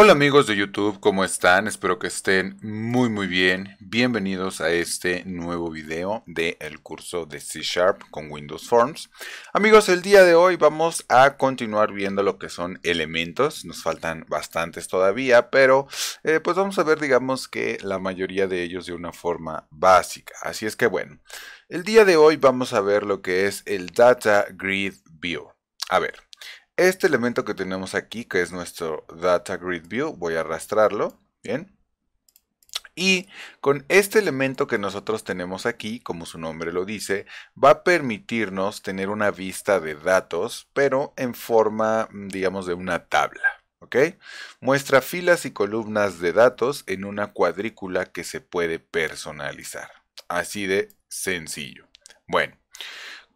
Hola amigos de YouTube, ¿cómo están? Espero que estén muy muy bien. Bienvenidos a este nuevo video del el curso de C Sharp con Windows Forms. Amigos, el día de hoy vamos a continuar viendo lo que son elementos. Nos faltan bastantes todavía, pero eh, pues vamos a ver digamos que la mayoría de ellos de una forma básica. Así es que bueno, el día de hoy vamos a ver lo que es el Data Grid View. A ver, este elemento que tenemos aquí, que es nuestro Data Grid View, voy a arrastrarlo, ¿bien? Y con este elemento que nosotros tenemos aquí, como su nombre lo dice, va a permitirnos tener una vista de datos, pero en forma, mm, digamos, de una tabla. ¿ok? Muestra filas y columnas de datos en una cuadrícula que se puede personalizar. Así de sencillo. Bueno,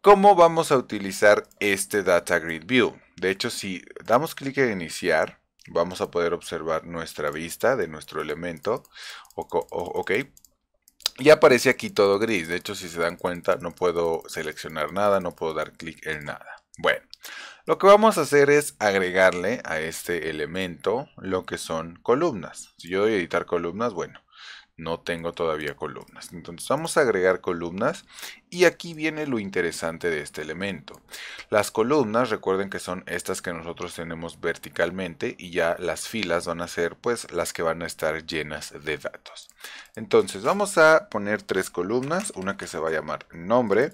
¿Cómo vamos a utilizar este Data Grid View? De hecho, si damos clic en iniciar, vamos a poder observar nuestra vista de nuestro elemento. Ok. Y aparece aquí todo gris. De hecho, si se dan cuenta, no puedo seleccionar nada, no puedo dar clic en nada. Bueno, lo que vamos a hacer es agregarle a este elemento lo que son columnas. Si yo doy editar columnas, bueno, no tengo todavía columnas. Entonces vamos a agregar columnas y aquí viene lo interesante de este elemento. Las columnas, recuerden que son estas que nosotros tenemos verticalmente y ya las filas van a ser pues las que van a estar llenas de datos. Entonces vamos a poner tres columnas, una que se va a llamar nombre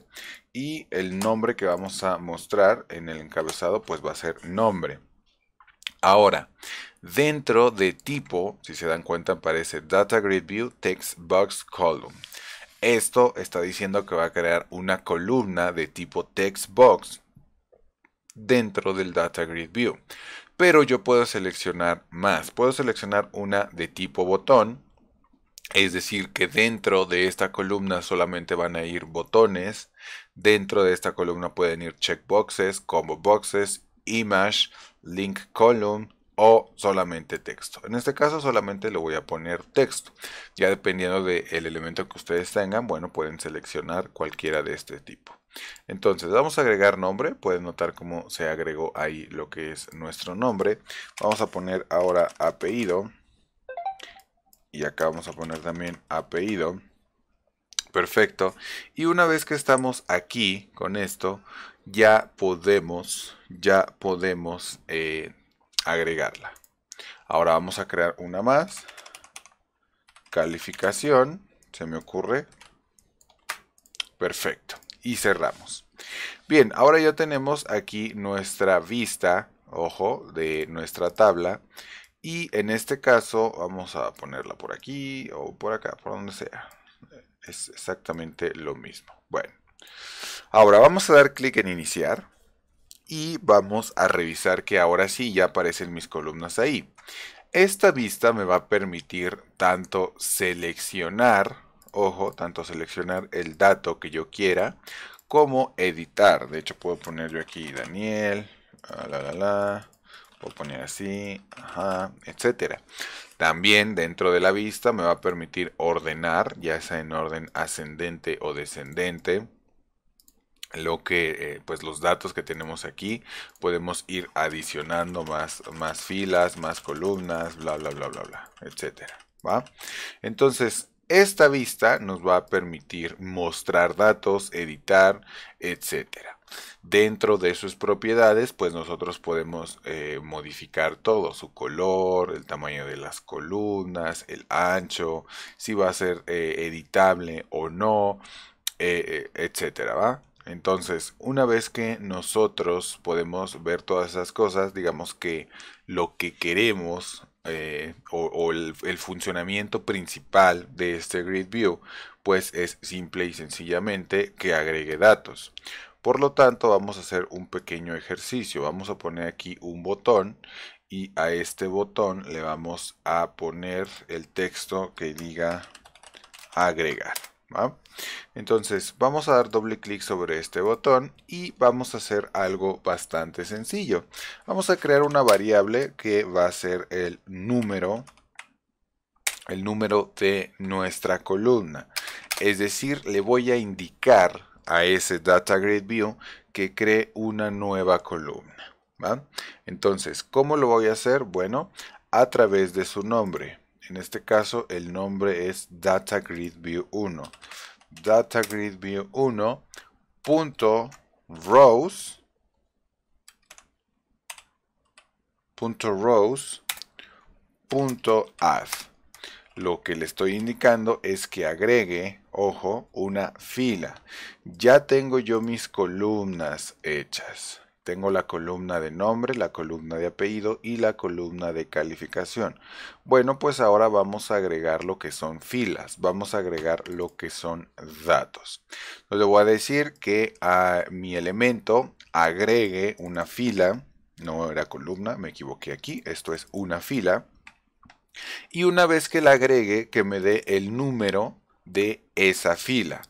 y el nombre que vamos a mostrar en el encabezado pues va a ser nombre. Ahora, dentro de tipo, si se dan cuenta, aparece Data Grid View Text Box Column. Esto está diciendo que va a crear una columna de tipo text box dentro del Data Grid View. Pero yo puedo seleccionar más. Puedo seleccionar una de tipo botón. Es decir, que dentro de esta columna solamente van a ir botones. Dentro de esta columna pueden ir checkboxes, combo boxes, image, link column o solamente texto. En este caso solamente le voy a poner texto. Ya dependiendo del el elemento que ustedes tengan, bueno, pueden seleccionar cualquiera de este tipo. Entonces vamos a agregar nombre, pueden notar cómo se agregó ahí lo que es nuestro nombre. Vamos a poner ahora apellido y acá vamos a poner también apellido. Perfecto. Y una vez que estamos aquí con esto, ya podemos, ya podemos eh, agregarla. Ahora vamos a crear una más. Calificación, se me ocurre. Perfecto. Y cerramos. Bien, ahora ya tenemos aquí nuestra vista, ojo, de nuestra tabla. Y en este caso vamos a ponerla por aquí o por acá, por donde sea. Es exactamente lo mismo. Bueno. Ahora vamos a dar clic en iniciar y vamos a revisar que ahora sí ya aparecen mis columnas ahí. Esta vista me va a permitir tanto seleccionar, ojo, tanto seleccionar el dato que yo quiera, como editar. De hecho, puedo poner yo aquí Daniel, ah, la la la, puedo poner así, ajá, etcétera. También dentro de la vista me va a permitir ordenar, ya sea en orden ascendente o descendente lo que eh, pues los datos que tenemos aquí podemos ir adicionando más más filas más columnas bla bla bla bla bla etcétera va entonces esta vista nos va a permitir mostrar datos editar etcétera dentro de sus propiedades pues nosotros podemos eh, modificar todo su color el tamaño de las columnas el ancho si va a ser eh, editable o no etcétera va entonces, una vez que nosotros podemos ver todas esas cosas, digamos que lo que queremos eh, o, el, el, funcionamiento principal de este grid pues es simple y sencillamente que agregue datos. Por lo tanto, vamos a hacer un pequeño ejercicio. Vamos a poner aquí un botón y a este botón le vamos a poner el texto que diga agregar. Entonces vamos a dar doble clic sobre este botón y vamos a hacer algo bastante sencillo. Vamos a crear una variable que va a ser el número, el número de nuestra columna. Es decir, le voy a indicar a ese data view que cree una nueva columna. Entonces, ¿cómo lo voy a hacer? Bueno, a través de su nombre. En este caso el nombre es datagridview 1. datagridview Grid Lo que le estoy indicando es que agregue, ojo, una fila. Ya tengo yo mis columnas hechas. Tengo la columna de nombre, la columna de apellido y la columna de calificación. Bueno, pues ahora vamos a agregar lo que son filas, vamos a agregar lo que son datos. Le voy a decir que a mi elemento agregue una fila, no era columna, me equivoqué aquí, esto es una fila. Y una vez que la agregue, que me dé el número de esa fila.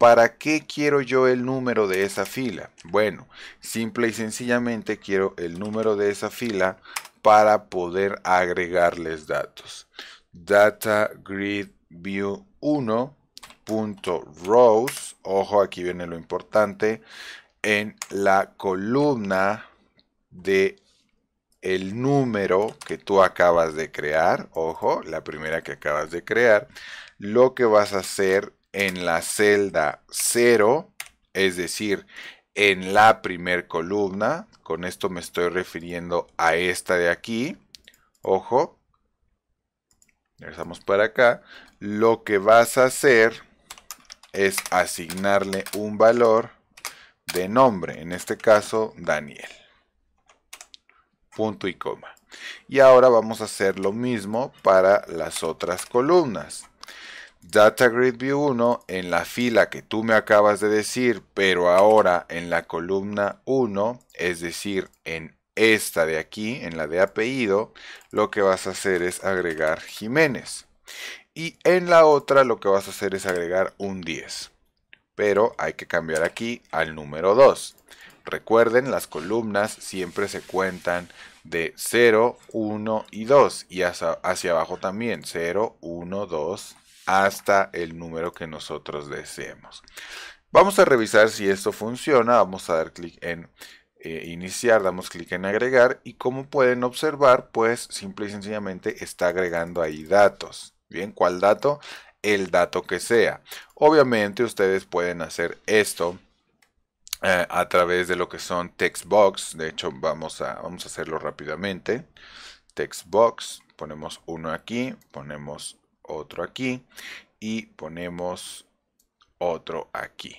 ¿Para qué quiero yo el número de esa fila? Bueno, simple y sencillamente quiero el número de esa fila para poder agregarles datos. Data Grid View 1.rows, ojo aquí viene lo importante, en la columna de el número que tú acabas de crear, ojo, la primera que acabas de crear, lo que vas a hacer en la celda 0, es decir, en la primer columna, con esto me estoy refiriendo a esta de aquí, ojo, regresamos para acá, lo que vas a hacer es asignarle un valor de nombre, en este caso Daniel, punto y coma. Y ahora vamos a hacer lo mismo para las otras columnas. Grid View 1 en la fila que tú me acabas de decir, pero ahora en la columna 1, es decir, en esta de aquí, en la de apellido, lo que vas a hacer es agregar Jiménez. Y en la otra lo que vas a hacer es agregar un 10. Pero hay que cambiar aquí al número 2. Recuerden, las columnas siempre se cuentan de 0, 1 y 2. Y hacia, hacia abajo también, 0, 1, 2, hasta el número que nosotros deseemos. Vamos a revisar si esto funciona. Vamos a dar clic en eh, iniciar, damos clic en agregar y como pueden observar, pues simple y sencillamente está agregando ahí datos. Bien, ¿cuál dato? El dato que sea. Obviamente ustedes pueden hacer esto eh, a través de lo que son text textbox. De hecho, vamos a, vamos a hacerlo rápidamente. Text box, ponemos uno aquí, ponemos otro aquí y ponemos otro aquí.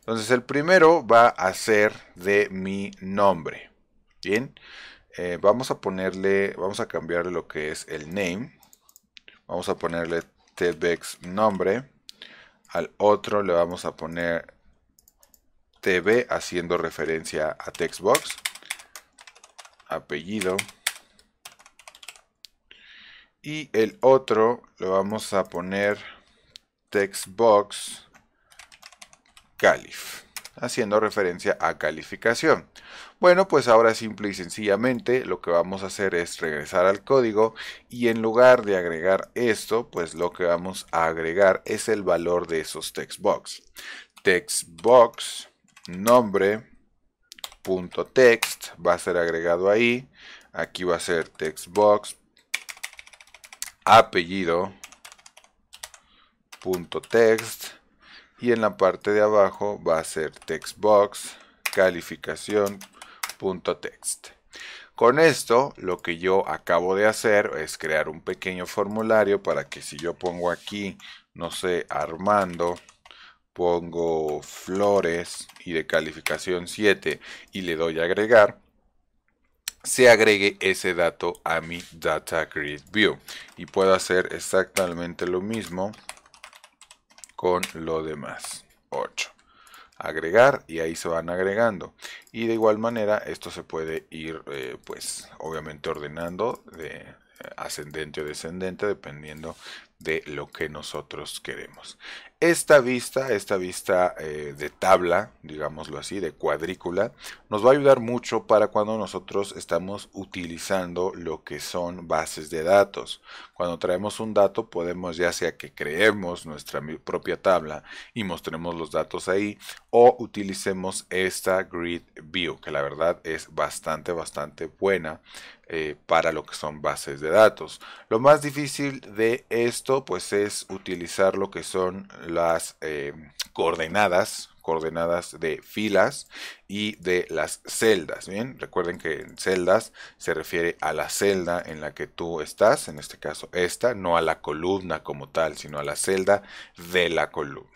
Entonces el primero va a ser de mi nombre. Bien, eh, vamos a ponerle, vamos a cambiarle lo que es el name. Vamos a ponerle TVx e nombre. Al otro le vamos a poner tb haciendo referencia a textbox. Apellido. Y el otro lo vamos a poner textbox calif, haciendo referencia a calificación. Bueno, pues ahora simple y sencillamente lo que vamos a hacer es regresar al código y en lugar de agregar esto, pues lo que vamos a agregar es el valor de esos textbox. Textbox nombre punto text va a ser agregado ahí. Aquí va a ser textbox apellido punto text y en la parte de abajo va a ser textbox calificación punto text con esto lo que yo acabo de hacer es crear un pequeño formulario para que si yo pongo aquí no sé armando pongo flores y de calificación 7 y le doy a agregar se agregue ese dato a mi data grid view y puedo hacer exactamente lo mismo con lo demás 8 agregar y ahí se van agregando y de igual manera esto se puede ir eh, pues obviamente ordenando de, ascendente o descendente dependiendo de lo que nosotros queremos. Esta vista, esta vista eh, de tabla, digámoslo así, de cuadrícula, nos va a ayudar mucho para cuando nosotros estamos utilizando lo que son bases de datos. Cuando traemos un dato podemos ya sea que creemos nuestra propia tabla y mostremos los datos ahí o utilicemos esta grid view que la verdad es bastante, bastante buena eh, para lo que son bases de datos. Lo más difícil de esto pues es utilizar lo que son las eh, coordenadas coordenadas de filas y de las celdas. Bien, recuerden que en celdas se refiere a la celda en la que tú estás, en este caso esta, no a la columna como tal, sino a la celda de la columna.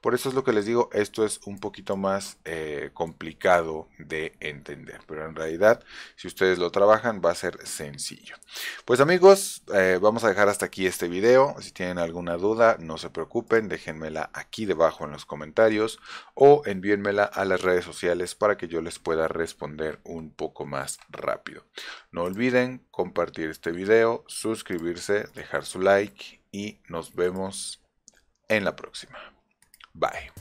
Por eso es lo que les digo, esto es un poquito más eh, complicado de entender, pero en realidad si ustedes lo trabajan va a ser sencillo. Pues amigos, eh, vamos a dejar hasta aquí este video. Si tienen alguna duda, no se preocupen, déjenmela aquí debajo en los comentarios o envíenmela a las redes sociales para que yo les pueda responder un poco más rápido. No olviden compartir este video, suscribirse, dejar su like y nos vemos en la próxima. Bye.